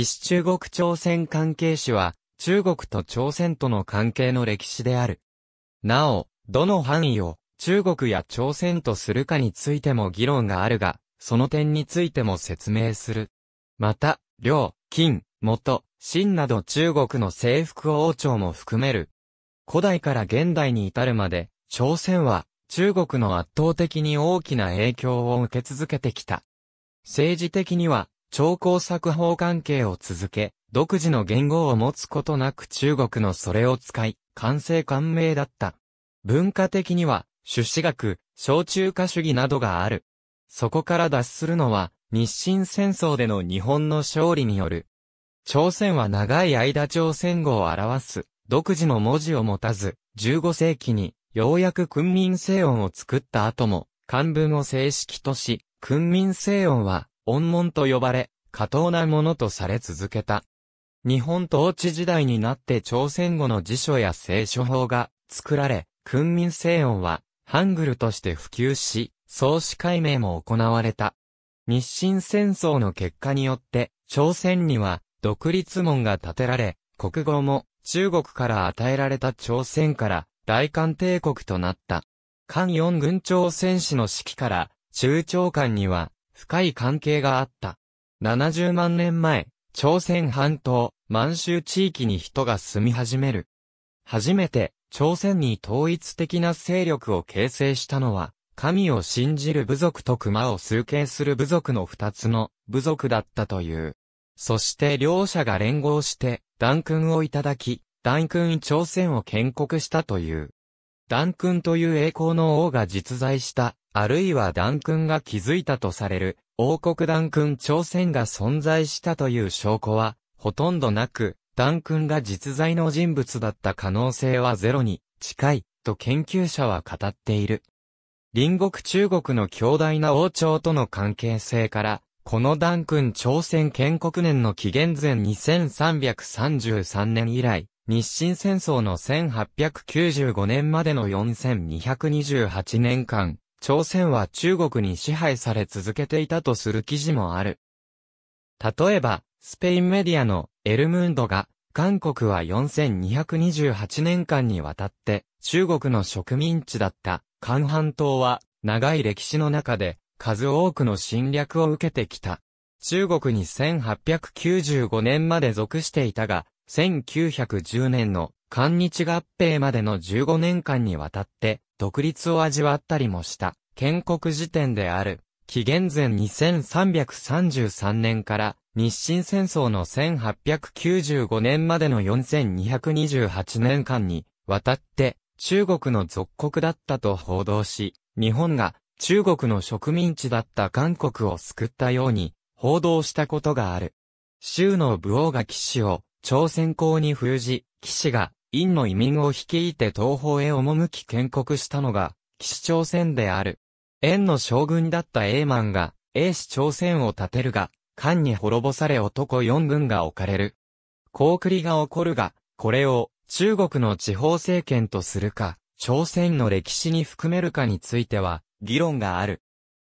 岸中国朝鮮関係史は、中国と朝鮮との関係の歴史である。なお、どの範囲を中国や朝鮮とするかについても議論があるが、その点についても説明する。また、両金、元、秦など中国の征服王朝も含める。古代から現代に至るまで、朝鮮は中国の圧倒的に大きな影響を受け続けてきた。政治的には超工作法関係を続け、独自の言語を持つことなく中国のそれを使い、完成感銘だった。文化的には、朱子学、小中華主義などがある。そこから脱出するのは、日清戦争での日本の勝利による。朝鮮は長い間朝鮮語を表す、独自の文字を持たず、15世紀に、ようやく訓民正音を作った後も、漢文を正式とし、訓民正音は、恩門と呼ばれ、過当なものとされ続けた。日本統治時代になって朝鮮語の辞書や聖書法が作られ、訓民聖音はハングルとして普及し、創始解明も行われた。日清戦争の結果によって、朝鮮には独立門が建てられ、国語も中国から与えられた朝鮮から大韓帝国となった。韓四軍朝鮮史の指揮から中朝間には深い関係があった。70万年前、朝鮮半島、満州地域に人が住み始める。初めて、朝鮮に統一的な勢力を形成したのは、神を信じる部族と熊を崇敬する部族の二つの部族だったという。そして両者が連合して、弾君をいただき、弾君朝鮮を建国したという。弾君という栄光の王が実在したあるいはダン君が築いたとされる、王国ダン君朝鮮が存在したという証拠は、ほとんどなく、ダン君が実在の人物だった可能性はゼロに近い、と研究者は語っている。隣国中国の強大な王朝との関係性から、このダン君朝鮮建国年の紀元前2333年以来、日清戦争の1895年までの4228年間、朝鮮は中国に支配され続けていたとする記事もある。例えば、スペインメディアのエルムンドが、韓国は4228年間にわたって中国の植民地だった韓半島は長い歴史の中で数多くの侵略を受けてきた。中国に1895年まで属していたが、1910年の韓日合併までの15年間にわたって独立を味わったりもした、建国時点である、紀元前2333年から日清戦争の1895年までの4228年間に渡って中国の属国だったと報道し、日本が中国の植民地だった韓国を救ったように報道したことがある。州の武王が騎士を朝鮮公に封じ、騎士が院の移民を率いて東方へ赴き建国したのが、騎士朝鮮である。縁の将軍だった英満が、英氏朝鮮を立てるが、漢に滅ぼされ男四軍が置かれる。高りが起こるが、これを中国の地方政権とするか、朝鮮の歴史に含めるかについては、議論がある。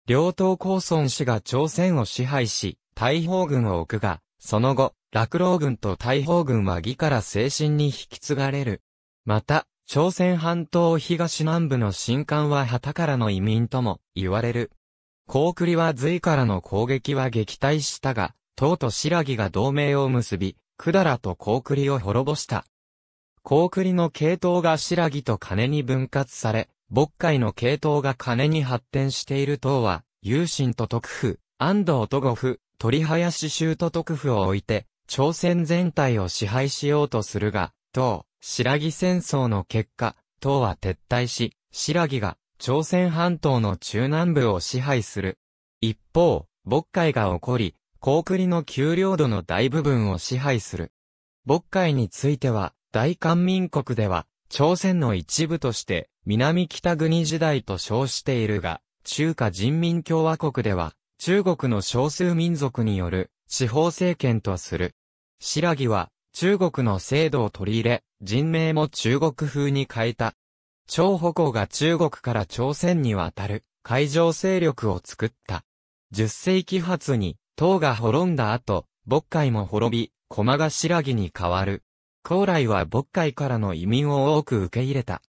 両党高孫氏が朝鮮を支配し、大砲軍を置くが、その後、落老軍と大砲軍は義から精神に引き継がれる。また、朝鮮半島東南部の新官は旗からの移民とも言われる。高栗は隋からの攻撃は撃退したが、唐と白木が同盟を結び、百済と高栗を滅ぼした。高栗の系統が白木と金に分割され、渤海の系統が金に発展している唐は、有心と徳府、安藤と五府、鳥林州と徳府を置いて、朝鮮全体を支配しようとするが、党、白木戦争の結果、党は撤退し、白木が朝鮮半島の中南部を支配する。一方、渤海が起こり、高栗の丘陵土の大部分を支配する。渤海については、大韓民国では、朝鮮の一部として、南北国時代と称しているが、中華人民共和国では、中国の少数民族による地方政権とする。白木は、中国の制度を取り入れ、人名も中国風に変えた。張歩行が中国から朝鮮に渡る、海上勢力を作った。十世紀初に、唐が滅んだ後、渤海も滅び、駒が白木に変わる。高麗は渤海からの移民を多く受け入れた。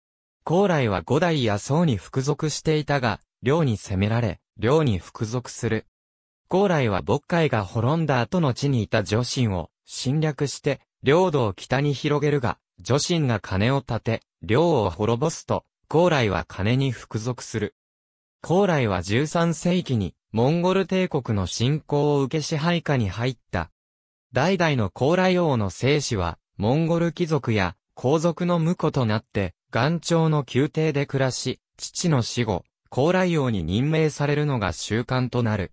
高麗は五代や宋に服属していたが、領に攻められ、領に服属する。高麗は渤海が滅んだ後の地にいた女神を侵略して、領土を北に広げるが、女神が金を立て、領を滅ぼすと、高麗は金に服属する。高麗は13世紀に、モンゴル帝国の侵攻を受け支配下に入った。代々の高麗王の生死は、モンゴル貴族や皇族の婿となって、元朝の宮廷で暮らし、父の死後、高麗王に任命されるのが習慣となる。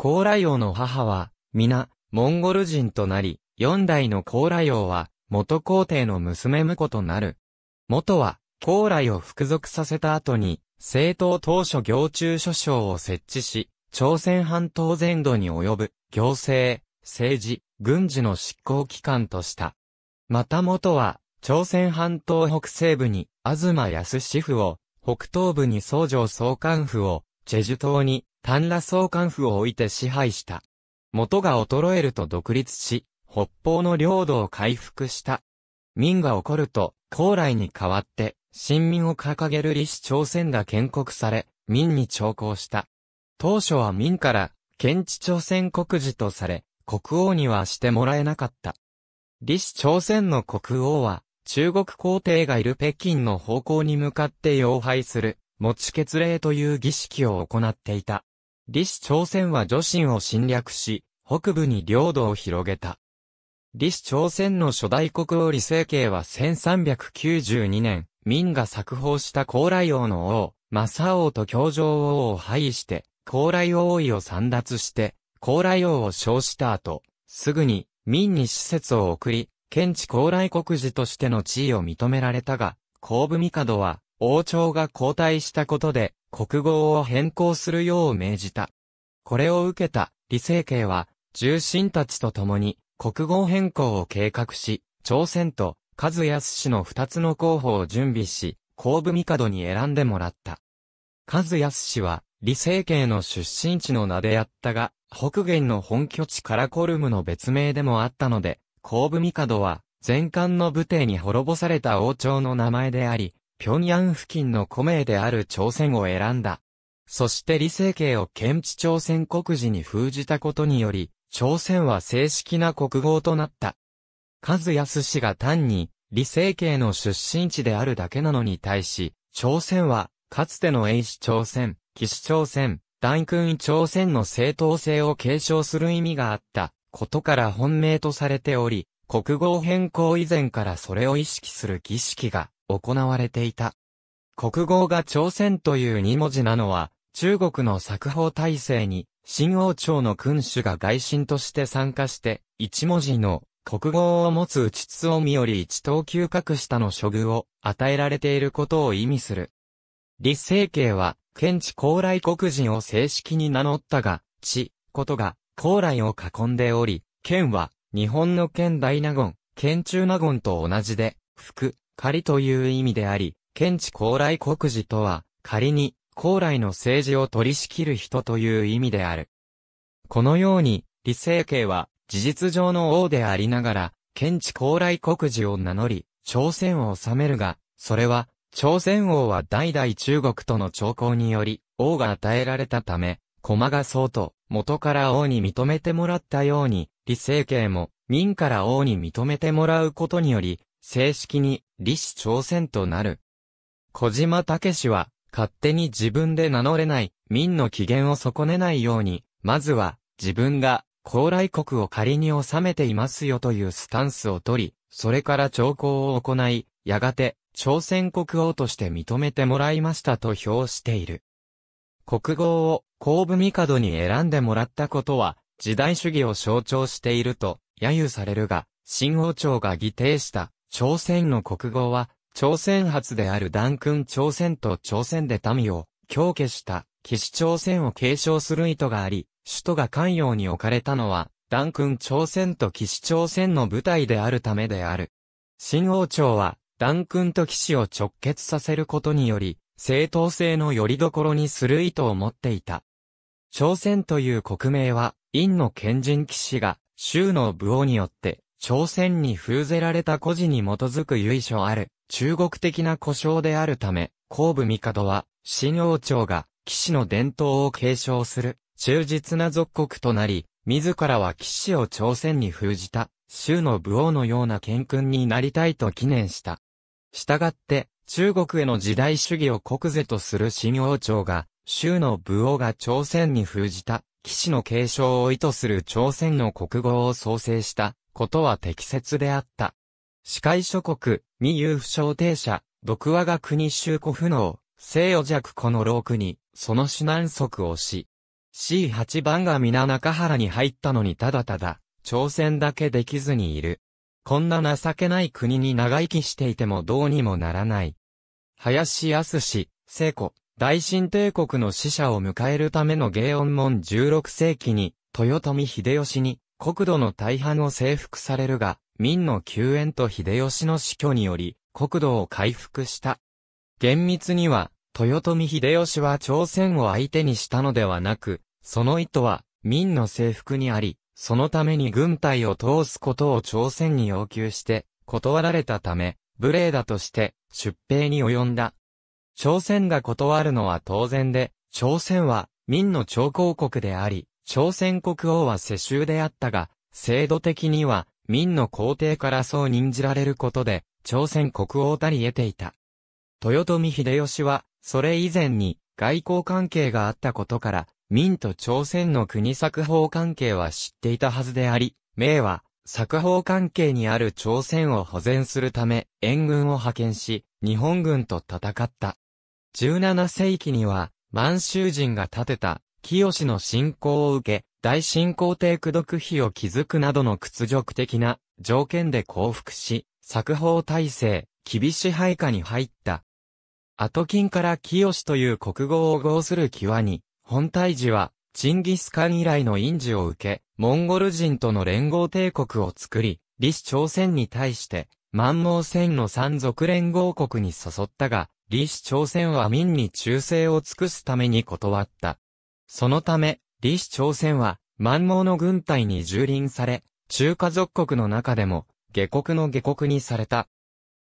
高麗王の母は、皆、モンゴル人となり、四代の高麗王は、元皇帝の娘婿となる。元は、高麗を服属させた後に、政党当初行中諸省を設置し、朝鮮半島全土に及ぶ、行政、政治、軍事の執行機関とした。また元は、朝鮮半島北西部に、東康府を、北東部に僧城総監府を、チェジュ島に、単羅総監府を置いて支配した。元が衰えると独立し、北方の領土を回復した。民が起こると、高麗に代わって、新民を掲げる李氏朝鮮が建国され、民に徴工した。当初は民から、県地朝鮮国事とされ、国王にはしてもらえなかった。李氏朝鮮の国王は、中国皇帝がいる北京の方向に向かって要拝する、持ち血礼という儀式を行っていた。李氏朝鮮は女真を侵略し、北部に領土を広げた。李氏朝鮮の初代国王李政慶は1392年、明が作法した高麗王の王、正王と京城王を廃位して、高麗王位を散奪して、高麗王を称した後、すぐに、明に施設を送り、県知高麗国寺としての地位を認められたが、後部帝は、王朝が交代したことで、国号を変更するよう命じた。これを受けた李成慶は、重臣たちと共に国号変更を計画し、朝鮮と和康氏の二つの候補を準備し、後部帝に選んでもらった。和康氏は、李成慶の出身地の名であったが、北元の本拠地カラコルムの別名でもあったので、後部帝は、前漢の武帝に滅ぼされた王朝の名前であり、平壌付近の古名である朝鮮を選んだ。そして李成慶を県地朝鮮国時に封じたことにより、朝鮮は正式な国号となった。数安氏が単に、李成慶の出身地であるだけなのに対し、朝鮮は、かつての英氏朝鮮、騎士朝鮮、大君朝鮮の正当性を継承する意味があった、ことから本命とされており、国号変更以前からそれを意識する儀式が行われていた。国号が朝鮮という二文字なのは、中国の作法体制に、新王朝の君主が外臣として参加して、一文字の国号を持つ内津臣より一等級格下の処遇を与えられていることを意味する。立政慶は、県地高麗国人を正式に名乗ったが、地、ことが、高麗を囲んでおり、県は、日本の県大納言、県中納言と同じで、福、仮という意味であり、検知高麗国事とは、仮に、高麗の政治を取り仕切る人という意味である。このように、李政慶は、事実上の王でありながら、検知高麗国事を名乗り、朝鮮を治めるが、それは、朝鮮王は代々中国との朝貢により、王が与えられたため、駒がそうと、元から王に認めてもらったように、李政慶も、民から王に認めてもらうことにより、正式に李氏朝鮮となる。小島武氏は、勝手に自分で名乗れない、民の機嫌を損ねないように、まずは、自分が、高麗国を仮に治めていますよというスタンスを取り、それから朝貢を行い、やがて、朝鮮国王として認めてもらいましたと評している。国号を、後部帝に選んでもらったことは、時代主義を象徴していると、揶揄されるが、新王朝が議定した、朝鮮の国語は、朝鮮発である弾君朝鮮と朝鮮で民を、強化した、騎士朝鮮を継承する意図があり、首都が関陽に置かれたのは、弾君朝鮮と騎士朝鮮の舞台であるためである。新王朝は、弾君と騎士を直結させることにより、正当性の拠り所にする意図を持っていた。朝鮮という国名は、陰の賢人騎士が、州の武王によって、朝鮮に封ぜられた古事に基づく由緒ある、中国的な故障であるため、後部帝は、新王朝が、騎士の伝統を継承する、忠実な属国となり、自らは騎士を朝鮮に封じた、州の武王のような剣君になりたいと記念した。したがって、中国への時代主義を国是とする新王朝が、州の武王が朝鮮に封じた、騎士の継承を意図する朝鮮の国語を創生した、ことは適切であった。司会諸国、未有不祥定者、独和が国修古不能、西洋弱この老に、その首難則をし、C8 番が皆中原に入ったのにただただ、挑戦だけできずにいる。こんな情けない国に長生きしていてもどうにもならない。林康氏、聖子、大新帝国の使者を迎えるための芸音門16世紀に、豊臣秀吉に、国土の大半を征服されるが、民の救援と秀吉の死去により、国土を回復した。厳密には、豊臣秀吉は朝鮮を相手にしたのではなく、その意図は、民の征服にあり、そのために軍隊を通すことを朝鮮に要求して、断られたため、無礼だとして、出兵に及んだ。朝鮮が断るのは当然で、朝鮮は、民の朝貢国であり、朝鮮国王は世襲であったが、制度的には、民の皇帝からそう任じられることで、朝鮮国王たり得ていた。豊臣秀吉は、それ以前に、外交関係があったことから、民と朝鮮の国作法関係は知っていたはずであり、明は、作法関係にある朝鮮を保全するため、援軍を派遣し、日本軍と戦った。17世紀には、満州人が建てた清の信仰を受け、大信仰帝駆逐碑を築くなどの屈辱的な条件で降伏し、作法体制、厳しい配下に入った。後金から清という国語を合する際に、本体寺は、チンギスカン以来の印字を受け、モンゴル人との連合帝国を作り、李氏朝鮮に対して、万能戦の山族連合国に誘ったが、李氏朝鮮は民に忠誠を尽くすために断った。そのため、李氏朝鮮は、満蒙の軍隊に蹂躙され、中華属国の中でも、下国の下国にされた。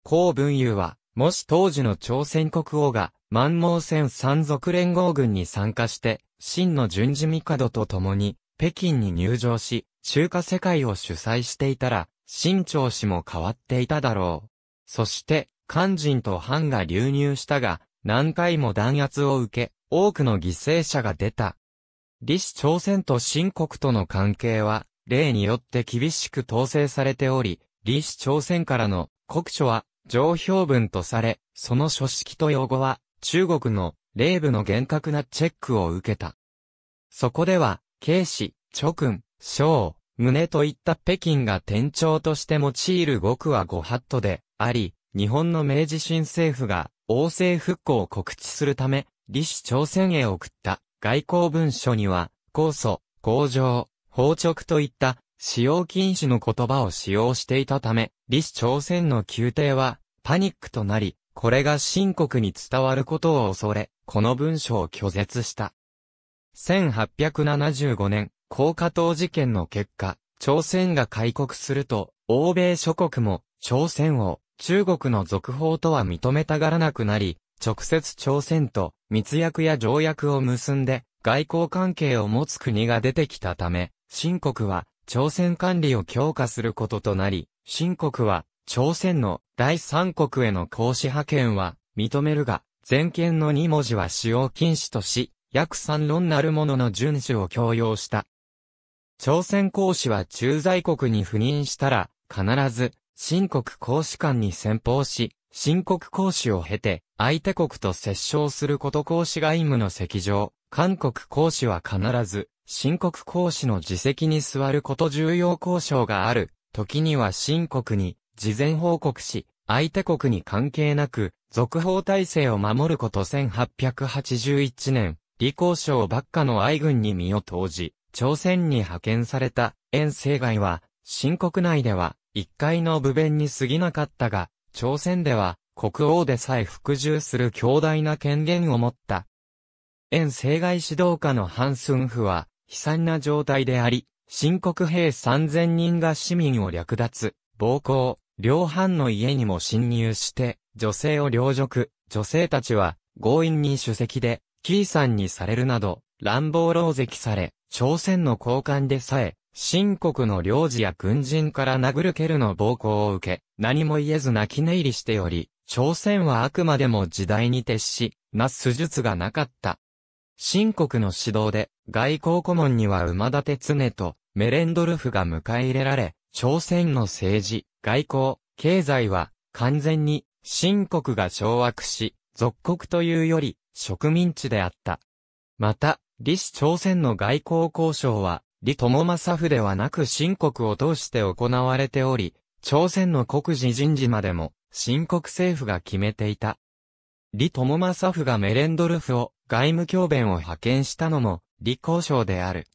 高文雄は、もし当時の朝鮮国王が、満蒙戦三族連合軍に参加して、真の順次帝と共に、北京に入城し、中華世界を主催していたら、新朝氏も変わっていただろう。そして、漢人と藩が流入したが、何回も弾圧を受け、多くの犠牲者が出た。李氏朝鮮と新国との関係は、例によって厳しく統制されており、李氏朝鮮からの国書は上評文とされ、その書式と用語は中国の霊部の厳格なチェックを受けた。そこでは、慶氏、諸君、将、宗といった北京が店長として用いる語句はご法度であり、日本の明治新政府が王政復興を告知するため、李氏朝鮮へ送った外交文書には、公素、公情、包直といった使用禁止の言葉を使用していたため、李氏朝鮮の宮廷はパニックとなり、これが深刻に伝わることを恐れ、この文書を拒絶した。1875年、高架藤事件の結果、朝鮮が開国すると、欧米諸国も朝鮮を中国の続報とは認めたがらなくなり、直接朝鮮と密約や条約を結んで、外交関係を持つ国が出てきたため、新国は、朝鮮管理を強化することとなり、新国は、朝鮮の第三国への公使派遣は認めるが、全権の2文字は使用禁止とし、約3論なるものの遵守を強要した。朝鮮公使は駐在国に赴任したら、必ず新国公使館に先方し、新国公使を経て、相手国と折衝すること公使外務の席上、韓国公使は必ず、新国公使の自席に座ること重要交渉がある、時には新国に、事前報告し、相手国に関係なく、続報体制を守ること1881年、李公省ばっかの愛軍に身を投じ、朝鮮に派遣された、遠征外は、新国内では、一回の部弁に過ぎなかったが、朝鮮では、国王でさえ服従する強大な権限を持った。遠征外指導下のハンスンフは、悲惨な状態であり、新国兵3000人が市民を略奪、暴行、両藩の家にも侵入して、女性を領辱、女性たちは、強引に主席で、キーさんにされるなど、乱暴狼藉され、朝鮮の高官でさえ、秦国の領事や軍人から殴る蹴るの暴行を受け、何も言えず泣き寝入りしており、朝鮮はあくまでも時代に徹し、なす術がなかった。秦国の指導で、外交顧問には馬立常とメレンドルフが迎え入れられ、朝鮮の政治、外交、経済は、完全に、秦国が掌握し、属国というより、植民地であった。また、李氏朝鮮の外交交渉は、李友政府ではなく新国を通して行われており、朝鮮の国事人事までも、新国政府が決めていた。李友政府がメレンドルフを外務教弁を派遣したのも、李交渉である。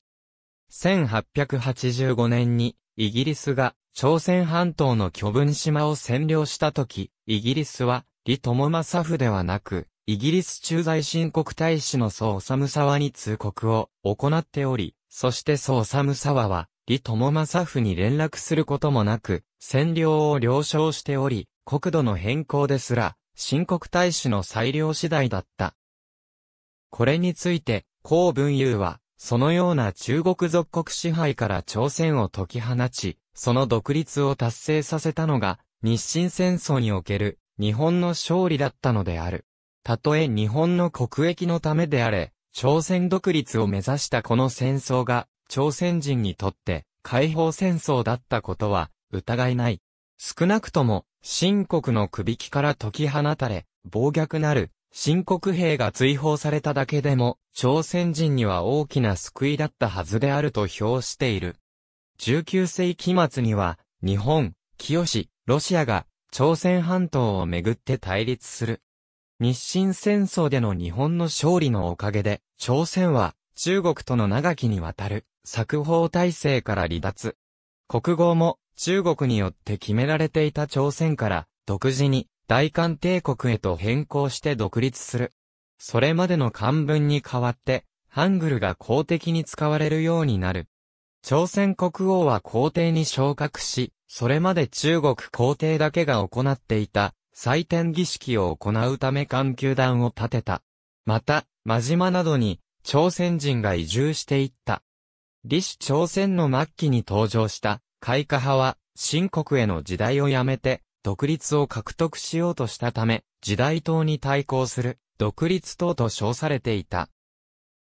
1885年に、イギリスが朝鮮半島の巨文島を占領した時、イギリスは、李友政府ではなく、イギリス駐在新国大使の総治沢に通告を行っており、そしてム寒沢は、李友政府に連絡することもなく、占領を了承しており、国土の変更ですら、新国大使の裁量次第だった。これについて、公文友は、そのような中国属国支配から朝鮮を解き放ち、その独立を達成させたのが、日清戦争における日本の勝利だったのである。たとえ日本の国益のためであれ、朝鮮独立を目指したこの戦争が、朝鮮人にとって解放戦争だったことは疑いない。少なくとも、新国の首引きから解き放たれ、暴虐なる、新国兵が追放されただけでも、朝鮮人には大きな救いだったはずであると評している。19世紀末には、日本、清ロシアが、朝鮮半島をめぐって対立する。日清戦争での日本の勝利のおかげで、朝鮮は中国との長きにわたる作法体制から離脱。国号も中国によって決められていた朝鮮から独自に大韓帝国へと変更して独立する。それまでの漢文に代わって、ハングルが公的に使われるようになる。朝鮮国王は皇帝に昇格し、それまで中国皇帝だけが行っていた祭典儀式を行うため環球団を建てた。また、真島などに朝鮮人が移住していった。李氏朝鮮の末期に登場した開花派は、新国への時代をやめて、独立を獲得しようとしたため、時代党に対抗する、独立党と称されていた。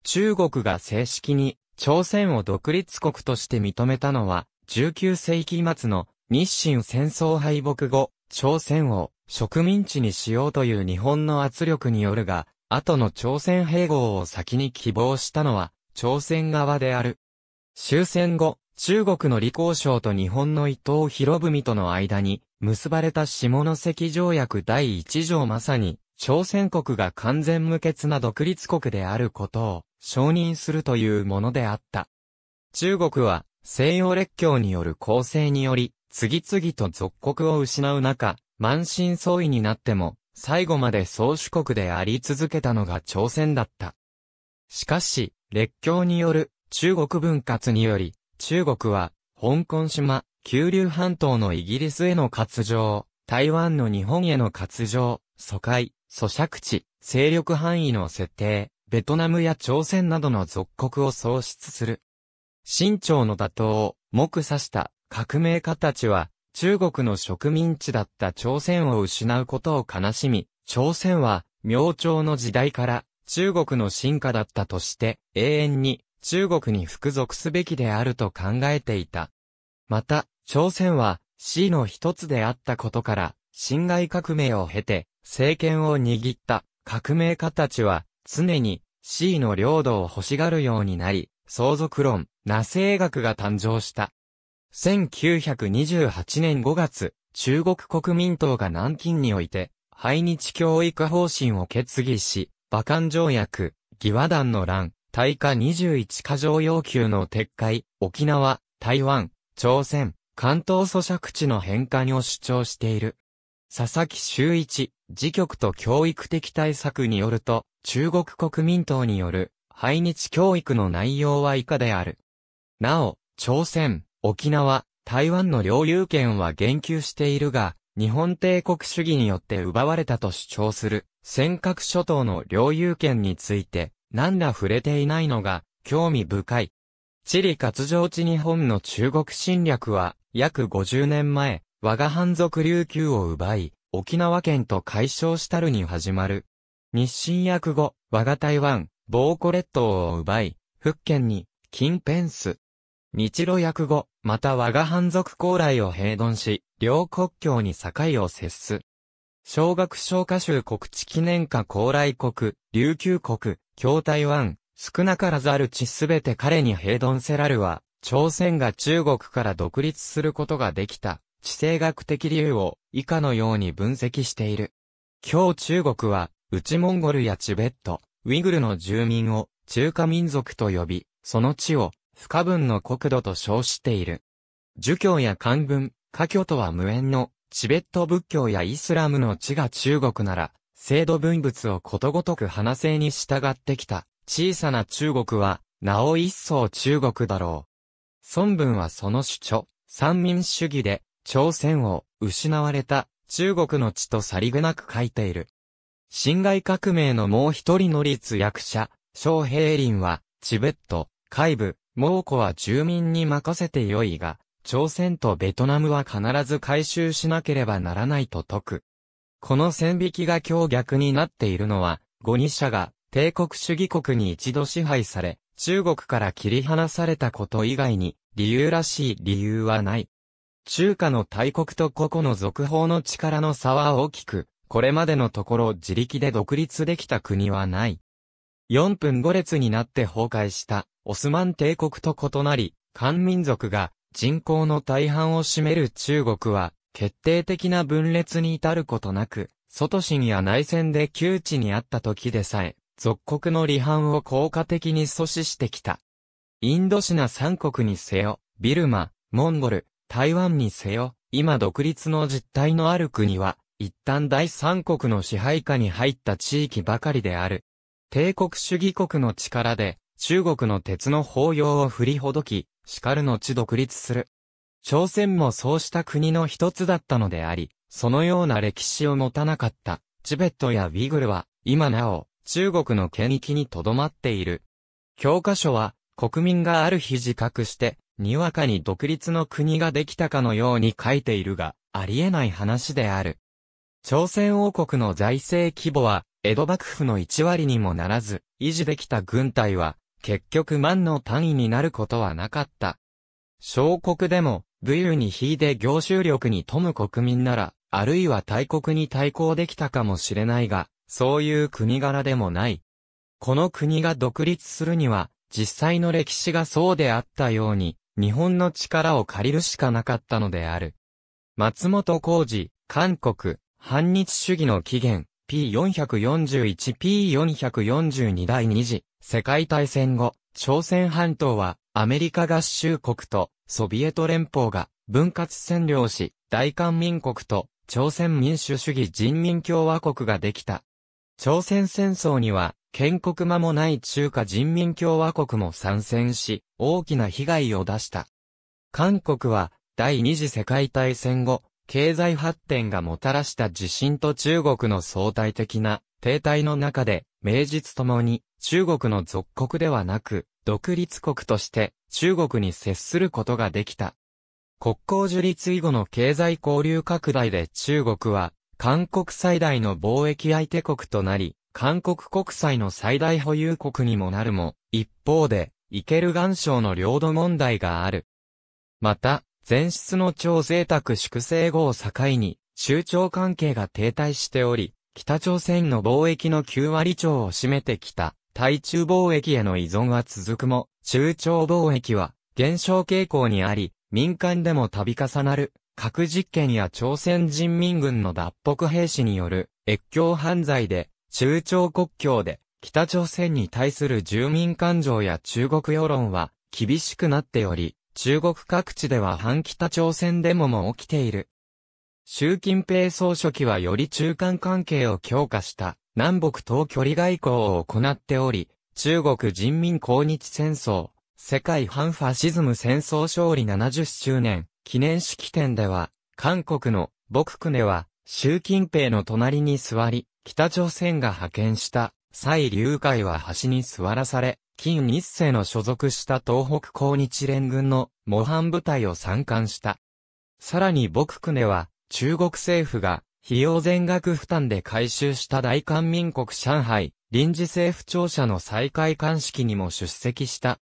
中国が正式に、朝鮮を独立国として認めたのは、19世紀末の日清戦争敗北後、朝鮮を植民地にしようという日本の圧力によるが、後の朝鮮併合を先に希望したのは、朝鮮側である。終戦後、中国の李光省と日本の伊藤博文との間に、結ばれた下関条約第一条まさに、朝鮮国が完全無欠な独立国であることを承認するというものであった。中国は西洋列強による攻勢により、次々と属国を失う中、満身創痍になっても、最後まで宗主国であり続けたのが朝鮮だった。しかし、列強による中国分割により、中国は、香港島、九龍半島のイギリスへの割譲、台湾の日本への割譲、疎開、租借地、勢力範囲の設定、ベトナムや朝鮮などの属国を創出する。清朝の打倒を目指した革命家たちは、中国の植民地だった朝鮮を失うことを悲しみ、朝鮮は明朝の時代から中国の進化だったとして永遠に中国に服属すべきであると考えていた。また、朝鮮は死の一つであったことから辛亥革命を経て政権を握った革命家たちは常に C の領土を欲しがるようになり、相続論、那政学が誕生した。1928年5月、中国国民党が南京において、排日教育方針を決議し、馬漢条約、義和団の乱、対価21過剰要求の撤回、沖縄、台湾、朝鮮、関東租借地の返還を主張している。佐々木修一、自局と教育的対策によると、中国国民党による、排日教育の内容は以下である。なお、朝鮮、沖縄、台湾の領有権は言及しているが、日本帝国主義によって奪われたと主張する、尖閣諸島の領有権について、何ら触れていないのが、興味深い。地理割上地日本の中国侵略は、約50年前、我が藩族琉球を奪い、沖縄県と解消したるに始まる。日清約後、我が台湾、ボーコ列島を奪い、福建に、金ペンス、日露訳語、また我が藩族高麗を平存し、両国境に境を接す。小学小歌集国地記念歌高麗国、琉球国、京台湾、少なからざる地すべて彼に平存せらるは、朝鮮が中国から独立することができた、地政学的理由を以下のように分析している。今日中国は、内モンゴルやチベット、ウイグルの住民を中華民族と呼び、その地を不可分の国土と称している。儒教や漢文、華僑とは無縁の、チベット仏教やイスラムの地が中国なら、制度分物をことごとく話せに従ってきた、小さな中国は、なお一層中国だろう。孫文はその主張、三民主義で、朝鮮を失われた中国の地とさりげなく書いている。辛亥革命のもう一人の立役者、昌平林は、チベット、海部、蒙古は住民に任せてよいが、朝鮮とベトナムは必ず回収しなければならないと説く。この線引きが強逆になっているのは、五二社が帝国主義国に一度支配され、中国から切り離されたこと以外に、理由らしい理由はない。中華の大国と個々の続報の力の差は大きく、これまでのところ自力で独立できた国はない。4分5列になって崩壊したオスマン帝国と異なり、漢民族が人口の大半を占める中国は、決定的な分裂に至ることなく、外心や内戦で窮地にあった時でさえ、属国の離反を効果的に阻止してきた。インドシナ三国にせよ、ビルマ、モンゴル、台湾にせよ、今独立の実態のある国は、一旦第三国の支配下に入った地域ばかりである。帝国主義国の力で、中国の鉄の法要を振りほどき、叱る後独立する。朝鮮もそうした国の一つだったのであり、そのような歴史を持たなかった、チベットやウィグルは、今なお、中国の権益に留まっている。教科書は、国民がある日自覚して、にわかに独立の国ができたかのように書いているが、ありえない話である。朝鮮王国の財政規模は、江戸幕府の1割にもならず、維持できた軍隊は、結局万の単位になることはなかった。小国でも、武勇にいで行収力に富む国民なら、あるいは大国に対抗できたかもしれないが、そういう国柄でもない。この国が独立するには、実際の歴史がそうであったように、日本の力を借りるしかなかったのである。松本浩二、韓国、反日主義の起源、P441P442 第2次世界大戦後、朝鮮半島はアメリカ合衆国とソビエト連邦が分割占領し、大韓民国と朝鮮民主主義人民共和国ができた。朝鮮戦争には建国間もない中華人民共和国も参戦し、大きな被害を出した。韓国は第二次世界大戦後、経済発展がもたらした地震と中国の相対的な停滞の中で、名実ともに中国の属国ではなく、独立国として中国に接することができた。国交樹立以後の経済交流拡大で中国は、韓国最大の貿易相手国となり、韓国国債の最大保有国にもなるも、一方で、イケル岩礁の領土問題がある。また、全室の超贅沢粛清後を境に、中朝関係が停滞しており、北朝鮮の貿易の9割超を占めてきた、対中貿易への依存は続くも、中朝貿易は減少傾向にあり、民間でも度重なる核実験や朝鮮人民軍の脱北兵士による越境犯罪で、中朝国境で北朝鮮に対する住民感情や中国世論は厳しくなっており、中国各地では反北朝鮮デモも起きている。習近平総書記はより中間関係を強化した南北等距離外交を行っており、中国人民抗日戦争、世界反ファシズム戦争勝利70周年記念式典では、韓国の僕クネは習近平の隣に座り、北朝鮮が派遣した蔡劉会は端に座らされ、金日成の所属した東北抗日連軍の模範部隊を参観した。さらに僕クネは、中国政府が、費用全額負担で回収した大韓民国上海、臨時政府庁舎の再開鑑識にも出席した。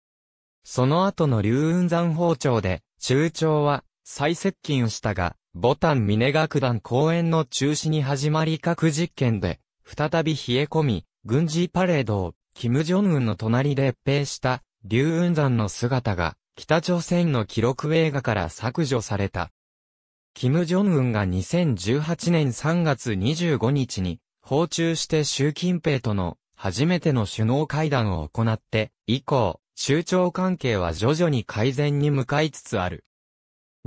その後の龍雲山包丁で、中朝は、再接近したが、ボタン峰楽団公演の中止に始まり核実験で、再び冷え込み、軍事パレードを金正恩の隣で越平した龍雲山の姿が北朝鮮の記録映画から削除された。金正恩が2018年3月25日に訪中して習近平との初めての首脳会談を行って以降、中朝関係は徐々に改善に向かいつつある。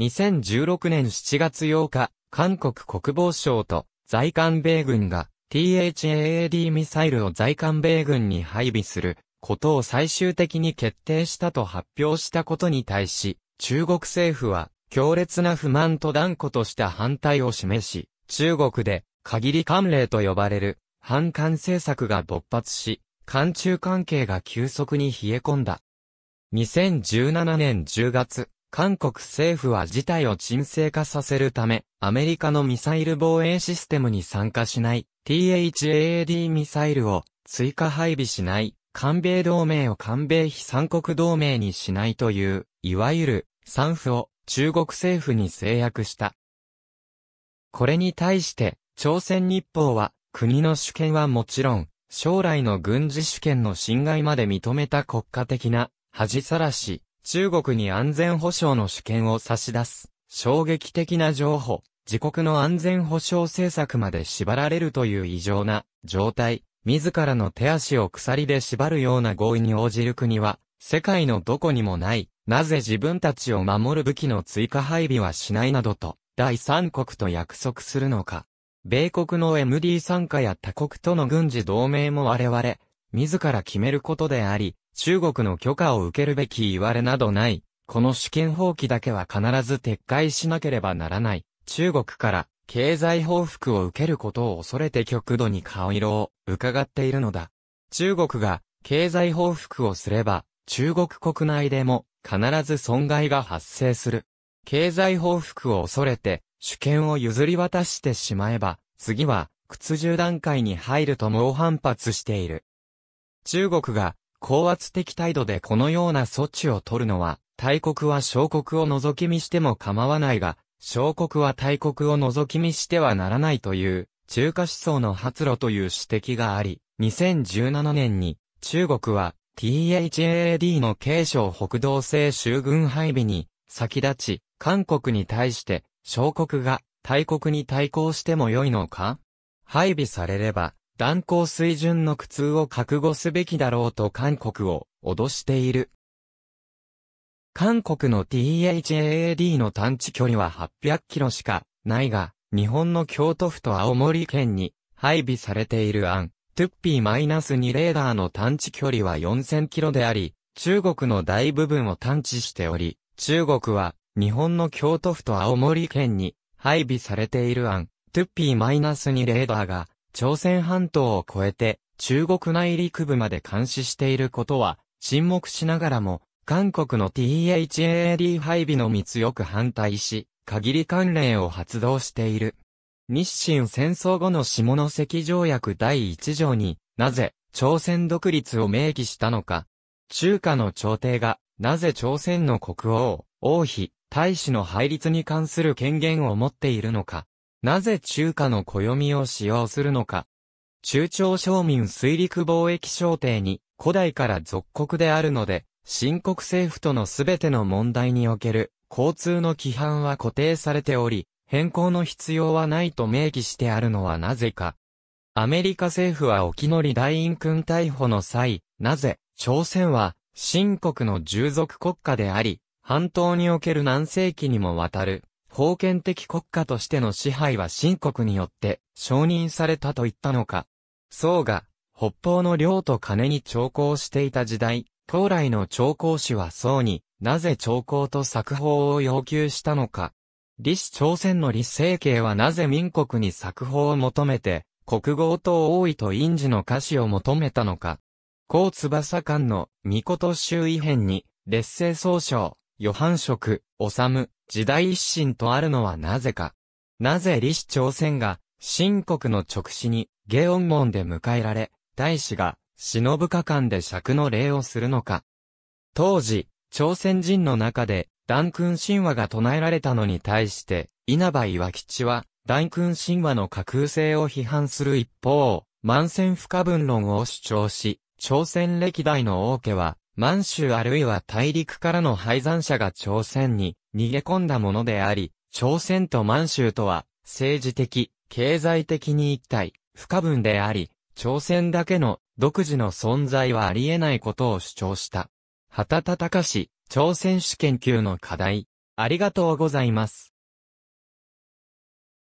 2016年7月8日、韓国国防省と在韓米軍が THAAD ミサイルを在韓米軍に配備することを最終的に決定したと発表したことに対し、中国政府は強烈な不満と断固とした反対を示し、中国で限り関連と呼ばれる反韓政策が勃発し、韓中関係が急速に冷え込んだ。2017年10月、韓国政府は事態を沈静化させるため、アメリカのミサイル防衛システムに参加しない、THAAD ミサイルを追加配備しない、韓米同盟を韓米非三国同盟にしないという、いわゆる、産婦を中国政府に制約した。これに対して、朝鮮日報は、国の主権はもちろん、将来の軍事主権の侵害まで認めた国家的な、恥さらし、中国に安全保障の主権を差し出す、衝撃的な情報、自国の安全保障政策まで縛られるという異常な状態、自らの手足を鎖で縛るような合意に応じる国は、世界のどこにもない、なぜ自分たちを守る武器の追加配備はしないなどと、第三国と約束するのか。米国の MD 参加や他国との軍事同盟も我々、自ら決めることであり、中国の許可を受けるべき言われなどない、この主権放棄だけは必ず撤回しなければならない、中国から経済報復を受けることを恐れて極度に顔色を伺っているのだ。中国が経済報復をすれば、中国国内でも必ず損害が発生する。経済報復を恐れて主権を譲り渡してしまえば、次は屈辱段階に入ると猛反発している。中国が高圧的態度でこのような措置を取るのは、大国は小国を覗き見しても構わないが、小国は大国を覗き見してはならないという、中華思想の発露という指摘があり、2017年に、中国は、THAAD の軽承北道制州軍配備に、先立ち、韓国に対して、小国が、大国に対抗しても良いのか配備されれば、断交水準の苦痛を覚悟すべきだろうと韓国を脅している。韓国の THAAD の探知距離は800キロしかないが、日本の京都府と青森県に配備されているアン、トゥッピー -2 レーダーの探知距離は4000キロであり、中国の大部分を探知しており、中国は日本の京都府と青森県に配備されているアン、トゥッピー -2 レーダーが朝鮮半島を越えて中国内陸部まで監視していることは、沈黙しながらも、韓国の THAAD 配備のみ強く反対し、限り関連を発動している。日清戦争後の下関条約第1条になぜ朝鮮独立を明記したのか。中華の朝廷がなぜ朝鮮の国王、王妃、大使の配立に関する権限を持っているのか。なぜ中華の暦を使用するのか。中朝商民水陸貿易商定に古代から属国であるので、新国政府とのすべての問題における交通の規範は固定されており、変更の必要はないと明記してあるのはなぜか。アメリカ政府は沖り大院君逮捕の際、なぜ、朝鮮は、新国の従属国家であり、半島における何世紀にもわたる、封建的国家としての支配は新国によって承認されたと言ったのか。宋が北方の領と金に徴工していた時代、東来の徴工使は宋になぜ徴工と作法を要求したのか。李氏朝鮮の李政慶はなぜ民国に作法を求めて、国語と王位と印字の歌詞を求めたのか。高翼館の御事周囲編に、劣勢総称、ヨハン職、治む、時代一新とあるのはなぜか。なぜ李氏朝鮮が、新国の直使に、芸音門で迎えられ、大使が、忍ぶ下官で尺の礼をするのか。当時、朝鮮人の中で、断君神話が唱えられたのに対して、稲葉岩吉は、断君神話の架空性を批判する一方、満戦不可分論を主張し、朝鮮歴代の王家は、満州あるいは大陸からの敗山者が朝鮮に逃げ込んだものであり、朝鮮と満州とは政治的、経済的に一体、不可分であり、朝鮮だけの独自の存在はあり得ないことを主張した。畑隆隆、朝鮮史研究の課題。ありがとうございます。